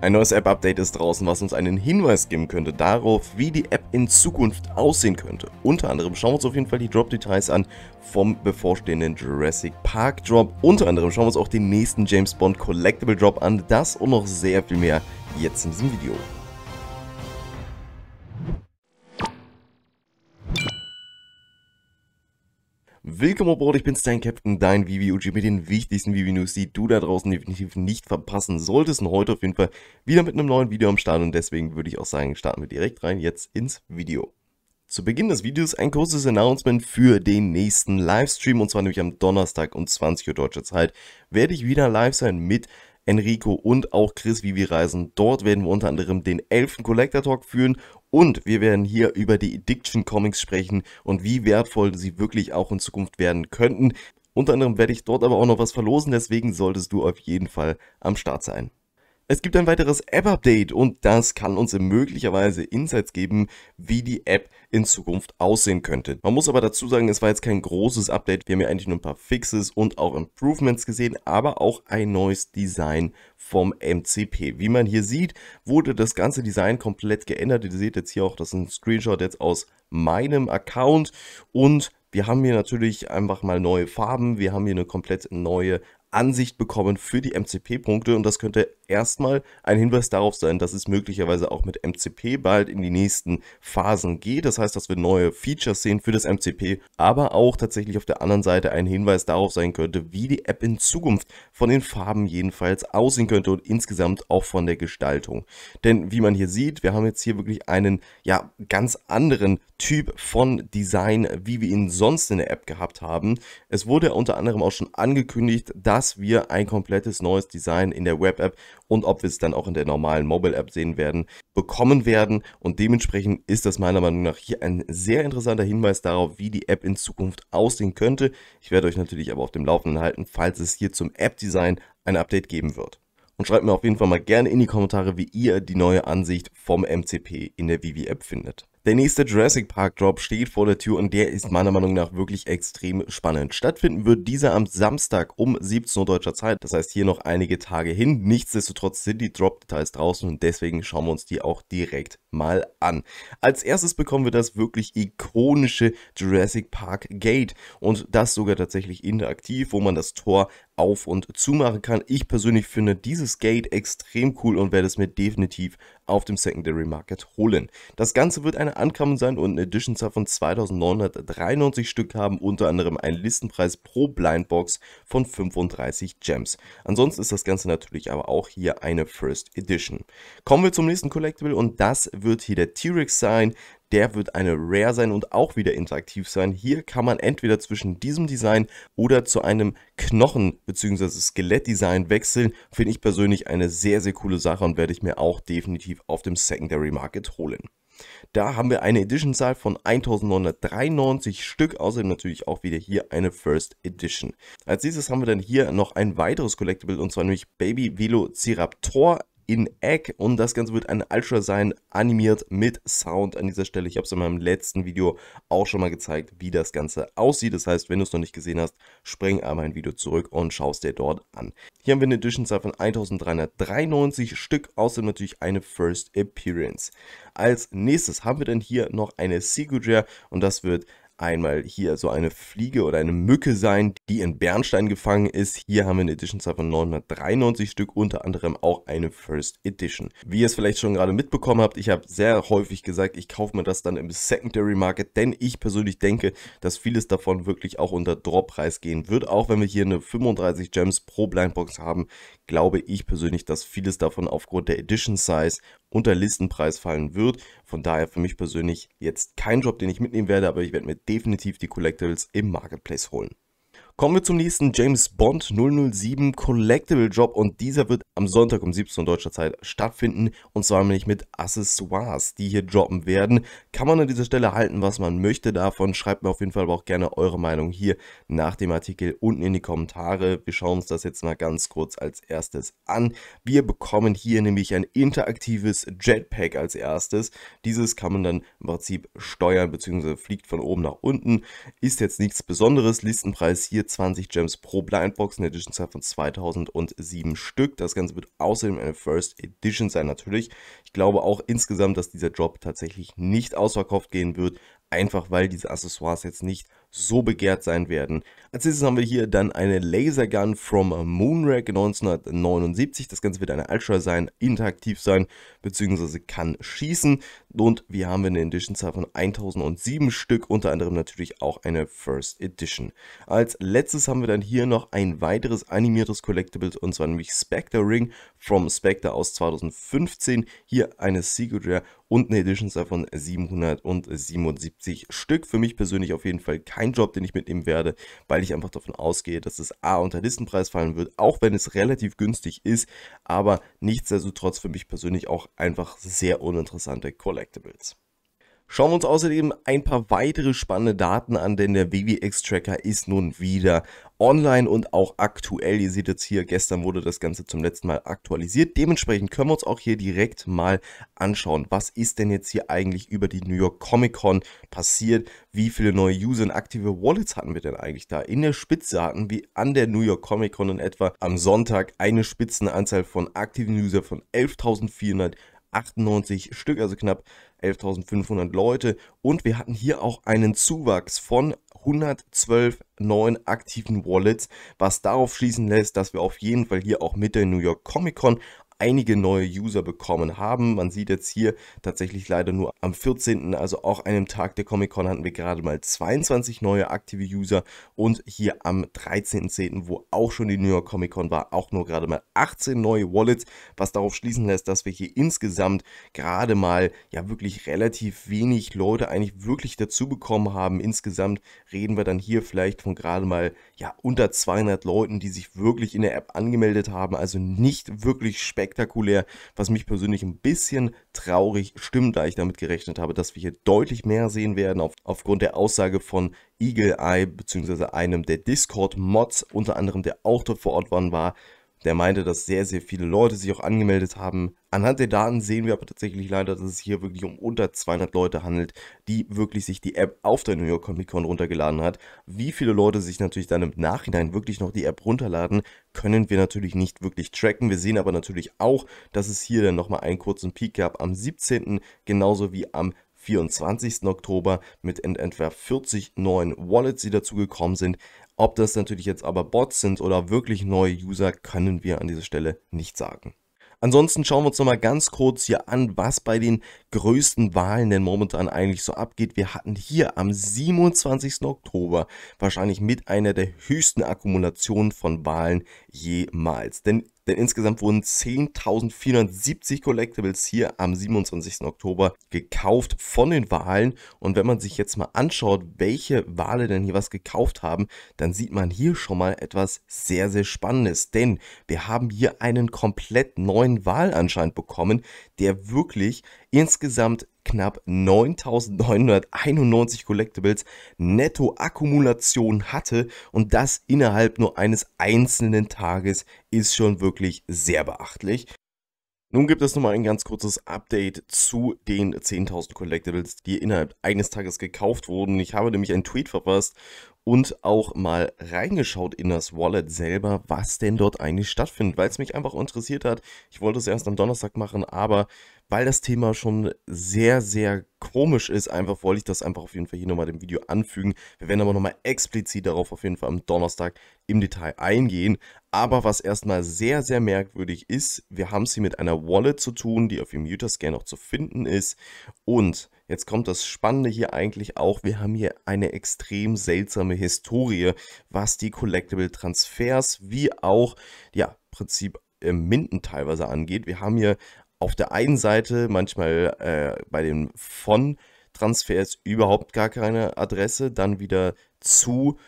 Ein neues App-Update ist draußen, was uns einen Hinweis geben könnte darauf, wie die App in Zukunft aussehen könnte. Unter anderem schauen wir uns auf jeden Fall die Drop-Details an vom bevorstehenden Jurassic Park Drop. Unter anderem schauen wir uns auch den nächsten James Bond Collectible Drop an. Das und noch sehr viel mehr jetzt in diesem Video. Willkommen aboard, ich bin's, dein Captain, dein Vivi Uchi mit den wichtigsten Vivi News, die du da draußen definitiv nicht verpassen solltest. Und heute auf jeden Fall wieder mit einem neuen Video am Start und deswegen würde ich auch sagen, starten wir direkt rein jetzt ins Video. Zu Beginn des Videos ein kurzes Announcement für den nächsten Livestream und zwar nämlich am Donnerstag um 20 Uhr deutscher Zeit werde ich wieder live sein mit Enrico und auch Chris, wie wir reisen. Dort werden wir unter anderem den 11. Collector Talk führen und wir werden hier über die Addiction Comics sprechen und wie wertvoll sie wirklich auch in Zukunft werden könnten. Unter anderem werde ich dort aber auch noch was verlosen, deswegen solltest du auf jeden Fall am Start sein. Es gibt ein weiteres App-Update und das kann uns möglicherweise Insights geben, wie die App in Zukunft aussehen könnte. Man muss aber dazu sagen, es war jetzt kein großes Update. Wir haben ja eigentlich nur ein paar Fixes und auch Improvements gesehen, aber auch ein neues Design vom MCP. Wie man hier sieht, wurde das ganze Design komplett geändert. Ihr seht jetzt hier auch, das ist ein Screenshot jetzt aus meinem Account und wir haben hier natürlich einfach mal neue Farben, wir haben hier eine komplett neue Ansicht bekommen für die MCP-Punkte und das könnte erstmal ein Hinweis darauf sein, dass es möglicherweise auch mit MCP bald in die nächsten Phasen geht. Das heißt, dass wir neue Features sehen für das MCP, aber auch tatsächlich auf der anderen Seite ein Hinweis darauf sein könnte, wie die App in Zukunft von den Farben jedenfalls aussehen könnte und insgesamt auch von der Gestaltung. Denn wie man hier sieht, wir haben jetzt hier wirklich einen ja ganz anderen Typ von Design, wie wir ihn sonst in der App gehabt haben. Es wurde unter anderem auch schon angekündigt, dass dass wir ein komplettes neues Design in der Web-App und ob wir es dann auch in der normalen Mobile-App sehen werden, bekommen werden. Und dementsprechend ist das meiner Meinung nach hier ein sehr interessanter Hinweis darauf, wie die App in Zukunft aussehen könnte. Ich werde euch natürlich aber auf dem Laufenden halten, falls es hier zum App-Design ein Update geben wird. Und schreibt mir auf jeden Fall mal gerne in die Kommentare, wie ihr die neue Ansicht vom MCP in der Vivi-App findet. Der nächste Jurassic Park Drop steht vor der Tür und der ist meiner Meinung nach wirklich extrem spannend. Stattfinden wird dieser am Samstag um 17 Uhr deutscher Zeit, das heißt hier noch einige Tage hin. Nichtsdestotrotz sind die Drop-Details draußen und deswegen schauen wir uns die auch direkt mal an. Als erstes bekommen wir das wirklich ikonische Jurassic Park Gate und das sogar tatsächlich interaktiv, wo man das Tor auf und zumachen kann. Ich persönlich finde dieses Gate extrem cool und werde es mir definitiv auf dem Secondary Market holen. Das Ganze wird eine Ankammung sein und eine Edition Zahl von 2993 Stück haben, unter anderem einen Listenpreis pro Blindbox von 35 Gems. Ansonsten ist das Ganze natürlich aber auch hier eine First Edition. Kommen wir zum nächsten Collectible und das wird hier der T-Rex sein. Der wird eine Rare sein und auch wieder interaktiv sein. Hier kann man entweder zwischen diesem Design oder zu einem Knochen- bzw. Skelett-Design wechseln. Finde ich persönlich eine sehr, sehr coole Sache und werde ich mir auch definitiv auf dem Secondary Market holen. Da haben wir eine Edition-Zahl von 1993 Stück, außerdem natürlich auch wieder hier eine First Edition. Als nächstes haben wir dann hier noch ein weiteres Collectible und zwar nämlich Baby Velociraptor in Egg und das Ganze wird ein Ultra sein, animiert mit Sound an dieser Stelle. Ich habe es in meinem letzten Video auch schon mal gezeigt, wie das Ganze aussieht. Das heißt, wenn du es noch nicht gesehen hast, spring einmal ein Video zurück und schau es dir dort an. Hier haben wir eine Edition-Zahl von 1393 Stück, außerdem natürlich eine First Appearance. Als nächstes haben wir dann hier noch eine Secret Rare und das wird einmal hier so eine Fliege oder eine Mücke sein, die in Bernstein gefangen ist. Hier haben wir eine Edition Editionzahl von 993 Stück, unter anderem auch eine First Edition. Wie ihr es vielleicht schon gerade mitbekommen habt, ich habe sehr häufig gesagt, ich kaufe mir das dann im Secondary Market, denn ich persönlich denke, dass vieles davon wirklich auch unter Droppreis gehen wird. Auch wenn wir hier eine 35 Gems pro Blindbox haben, glaube ich persönlich, dass vieles davon aufgrund der Edition Size unter Listenpreis fallen wird. Von daher für mich persönlich jetzt kein Job, den ich mitnehmen werde, aber ich werde mir definitiv die Collectibles im Marketplace holen. Kommen wir zum nächsten James Bond 007 Collectible Job und dieser wird am Sonntag um 17 Uhr deutscher Zeit stattfinden und zwar nämlich mit Accessoires, die hier droppen werden. Kann man an dieser Stelle halten, was man möchte davon, schreibt mir auf jeden Fall aber auch gerne eure Meinung hier nach dem Artikel unten in die Kommentare. Wir schauen uns das jetzt mal ganz kurz als erstes an. Wir bekommen hier nämlich ein interaktives Jetpack als erstes. Dieses kann man dann im Prinzip steuern bzw. fliegt von oben nach unten. Ist jetzt nichts Besonderes, Listenpreis hier 20 Gems pro Blindbox, eine Editionzahl von 2007 Stück. Das Ganze wird außerdem eine First Edition sein natürlich. Ich glaube auch insgesamt, dass dieser Drop tatsächlich nicht ausverkauft gehen wird, einfach weil diese Accessoires jetzt nicht so begehrt sein werden. Als nächstes haben wir hier dann eine Lasergun from Moonrack 1979. Das Ganze wird eine Ultra sein, interaktiv sein, beziehungsweise kann schießen. Und wir haben eine Edition-Zahl von 1007 Stück, unter anderem natürlich auch eine First Edition. Als letztes haben wir dann hier noch ein weiteres animiertes Collectible, und zwar nämlich Spectre Ring from Spectre aus 2015. Hier eine Secret Rare und eine Edition-Zahl von 777 Stück. Für mich persönlich auf jeden Fall kein kein Job, den ich mitnehmen werde, weil ich einfach davon ausgehe, dass es A unter Listenpreis fallen wird, auch wenn es relativ günstig ist, aber nichtsdestotrotz für mich persönlich auch einfach sehr uninteressante Collectibles. Schauen wir uns außerdem ein paar weitere spannende Daten an, denn der WWX-Tracker ist nun wieder online und auch aktuell. Ihr seht jetzt hier, gestern wurde das Ganze zum letzten Mal aktualisiert. Dementsprechend können wir uns auch hier direkt mal anschauen, was ist denn jetzt hier eigentlich über die New York Comic Con passiert, wie viele neue User und aktive Wallets hatten wir denn eigentlich da. In der Spitze hatten wir an der New York Comic Con in etwa am Sonntag eine Spitzenanzahl von aktiven User von 11.400 98 Stück, also knapp 11.500 Leute. Und wir hatten hier auch einen Zuwachs von 112 neuen aktiven Wallets, was darauf schließen lässt, dass wir auf jeden Fall hier auch mit der New York Comic Con einige neue User bekommen haben. Man sieht jetzt hier tatsächlich leider nur am 14., also auch einem Tag der Comic-Con hatten wir gerade mal 22 neue aktive User und hier am 13.10., wo auch schon die New York Comic-Con war, auch nur gerade mal 18 neue Wallets, was darauf schließen lässt, dass wir hier insgesamt gerade mal ja wirklich relativ wenig Leute eigentlich wirklich dazu bekommen haben. Insgesamt reden wir dann hier vielleicht von gerade mal ja unter 200 Leuten, die sich wirklich in der App angemeldet haben, also nicht wirklich spektakulär spektakulär, was mich persönlich ein bisschen traurig stimmt, da ich damit gerechnet habe, dass wir hier deutlich mehr sehen werden auf, aufgrund der Aussage von Eagle Eye bzw. einem der Discord-Mods, unter anderem der auch dort vor Ort waren, war, der meinte, dass sehr, sehr viele Leute sich auch angemeldet haben. Anhand der Daten sehen wir aber tatsächlich leider, dass es hier wirklich um unter 200 Leute handelt, die wirklich sich die App auf der New York Comic Con runtergeladen hat. Wie viele Leute sich natürlich dann im Nachhinein wirklich noch die App runterladen, können wir natürlich nicht wirklich tracken. Wir sehen aber natürlich auch, dass es hier dann nochmal einen kurzen Peak gab am 17. genauso wie am 24. Oktober mit etwa 40 neuen Wallets, die dazugekommen sind. Ob das natürlich jetzt aber Bots sind oder wirklich neue User, können wir an dieser Stelle nicht sagen. Ansonsten schauen wir uns nochmal ganz kurz hier an, was bei den größten Wahlen denn momentan eigentlich so abgeht. Wir hatten hier am 27. Oktober wahrscheinlich mit einer der höchsten Akkumulationen von Wahlen jemals. Denn denn insgesamt wurden 10.470 Collectibles hier am 27. Oktober gekauft von den Wahlen. Und wenn man sich jetzt mal anschaut, welche Wale denn hier was gekauft haben, dann sieht man hier schon mal etwas sehr, sehr Spannendes. Denn wir haben hier einen komplett neuen Wahl anscheinend bekommen, der wirklich insgesamt knapp 9991 Collectibles Netto-Akkumulation hatte und das innerhalb nur eines einzelnen Tages ist schon wirklich sehr beachtlich. Nun gibt es nochmal ein ganz kurzes Update zu den 10.000 Collectibles, die innerhalb eines Tages gekauft wurden. Ich habe nämlich einen Tweet verpasst und auch mal reingeschaut in das Wallet selber, was denn dort eigentlich stattfindet, weil es mich einfach interessiert hat. Ich wollte es erst am Donnerstag machen, aber weil das Thema schon sehr, sehr komisch ist, einfach wollte ich das einfach auf jeden Fall hier nochmal dem Video anfügen. Wir werden aber nochmal explizit darauf auf jeden Fall am Donnerstag im Detail eingehen. Aber was erstmal sehr, sehr merkwürdig ist, wir haben es hier mit einer Wallet zu tun, die auf dem Utascan auch zu finden ist. Und jetzt kommt das Spannende hier eigentlich auch, wir haben hier eine extrem seltsame Historie, was die Collectible Transfers wie auch, ja, Prinzip äh, Minden teilweise angeht. Wir haben hier auf der einen Seite manchmal äh, bei den von Transfers überhaupt gar keine Adresse, dann wieder zu,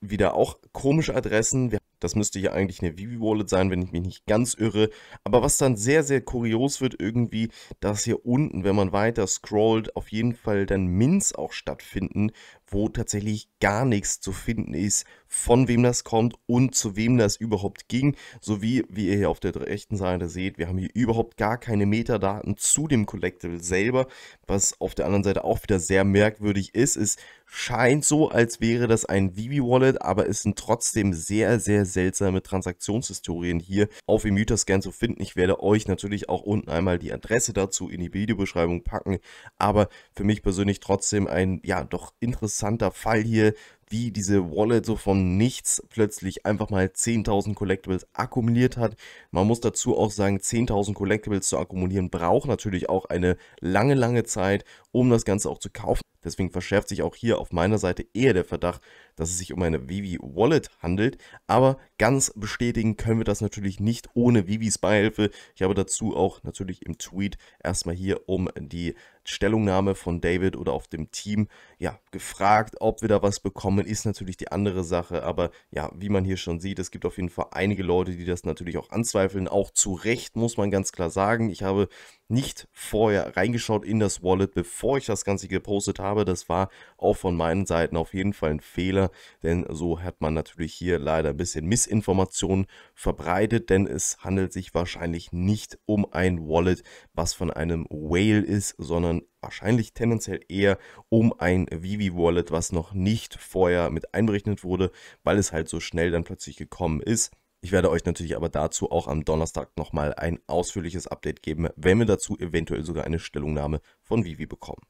wieder auch komische Adressen. Das müsste ja eigentlich eine Vivi Wallet sein, wenn ich mich nicht ganz irre. Aber was dann sehr, sehr kurios wird irgendwie, dass hier unten, wenn man weiter scrollt, auf jeden Fall dann Mints auch stattfinden, wo tatsächlich gar nichts zu finden ist von wem das kommt und zu wem das überhaupt ging. Sowie, wie ihr hier auf der rechten Seite seht, wir haben hier überhaupt gar keine Metadaten zu dem Collectible selber, was auf der anderen Seite auch wieder sehr merkwürdig ist. Es scheint so, als wäre das ein Vivi-Wallet, aber es sind trotzdem sehr, sehr seltsame Transaktionshistorien hier auf dem Emutascan zu finden. Ich werde euch natürlich auch unten einmal die Adresse dazu in die Videobeschreibung packen, aber für mich persönlich trotzdem ein, ja, doch interessanter Fall hier, wie diese Wallet so von nichts plötzlich einfach mal 10.000 Collectibles akkumuliert hat. Man muss dazu auch sagen, 10.000 Collectibles zu akkumulieren braucht natürlich auch eine lange, lange Zeit, um das Ganze auch zu kaufen. Deswegen verschärft sich auch hier auf meiner Seite eher der Verdacht, dass es sich um eine Vivi Wallet handelt. Aber ganz bestätigen können wir das natürlich nicht ohne Vivis Beihilfe. Ich habe dazu auch natürlich im Tweet erstmal hier um die Stellungnahme von David oder auf dem Team ja, gefragt, ob wir da was bekommen, ist natürlich die andere Sache. Aber ja, wie man hier schon sieht, es gibt auf jeden Fall einige Leute, die das natürlich auch anzweifeln. Auch zu Recht muss man ganz klar sagen. Ich habe nicht vorher reingeschaut in das Wallet, bevor ich das Ganze gepostet habe. Das war auch von meinen Seiten auf jeden Fall ein Fehler, denn so hat man natürlich hier leider ein bisschen Missinformationen verbreitet, denn es handelt sich wahrscheinlich nicht um ein Wallet, was von einem Whale ist, sondern wahrscheinlich tendenziell eher um ein Vivi Wallet, was noch nicht vorher mit einberechnet wurde, weil es halt so schnell dann plötzlich gekommen ist. Ich werde euch natürlich aber dazu auch am Donnerstag nochmal ein ausführliches Update geben, wenn wir dazu eventuell sogar eine Stellungnahme von Vivi bekommen.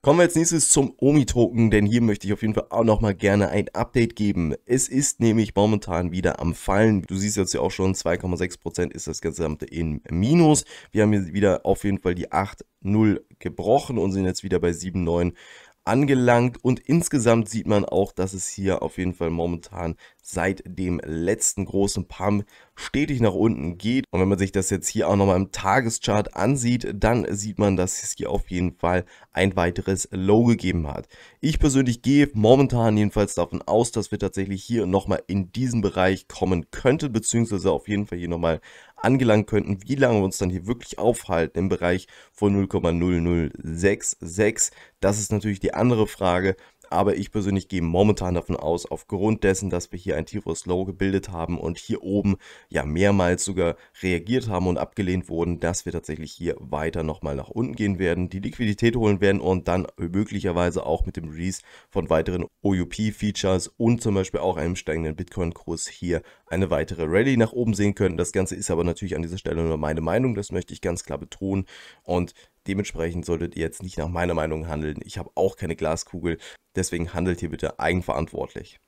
Kommen wir als nächstes zum Omi-Token, denn hier möchte ich auf jeden Fall auch nochmal gerne ein Update geben. Es ist nämlich momentan wieder am Fallen. Du siehst jetzt ja auch schon, 2,6% ist das Gesamte in Minus. Wir haben hier wieder auf jeden Fall die 8,0 gebrochen und sind jetzt wieder bei 7,9 angelangt und insgesamt sieht man auch, dass es hier auf jeden Fall momentan seit dem letzten großen Pump stetig nach unten geht. Und wenn man sich das jetzt hier auch nochmal im Tageschart ansieht, dann sieht man, dass es hier auf jeden Fall ein weiteres Low gegeben hat. Ich persönlich gehe momentan jedenfalls davon aus, dass wir tatsächlich hier nochmal in diesen Bereich kommen könnten, beziehungsweise auf jeden Fall hier nochmal angelangen könnten, wie lange wir uns dann hier wirklich aufhalten im Bereich von 0,0066. Das ist natürlich die andere Frage aber ich persönlich gehe momentan davon aus, aufgrund dessen, dass wir hier ein Tiefes Low gebildet haben und hier oben ja mehrmals sogar reagiert haben und abgelehnt wurden, dass wir tatsächlich hier weiter nochmal nach unten gehen werden, die Liquidität holen werden und dann möglicherweise auch mit dem Release von weiteren OUP-Features und zum Beispiel auch einem steigenden Bitcoin-Kurs hier eine weitere Rallye nach oben sehen können. Das Ganze ist aber natürlich an dieser Stelle nur meine Meinung, das möchte ich ganz klar betonen und Dementsprechend solltet ihr jetzt nicht nach meiner Meinung handeln. Ich habe auch keine Glaskugel. Deswegen handelt ihr bitte eigenverantwortlich.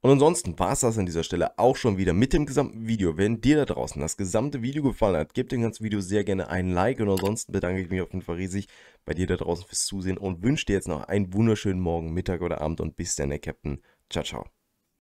Und ansonsten war es das an dieser Stelle auch schon wieder mit dem gesamten Video. Wenn dir da draußen das gesamte Video gefallen hat, gebt dem ganzen Video sehr gerne einen Like und ansonsten bedanke ich mich auf jeden Fall riesig bei dir da draußen fürs Zusehen und wünsche dir jetzt noch einen wunderschönen Morgen, Mittag oder Abend und bis dann, der Captain. Ciao, ciao.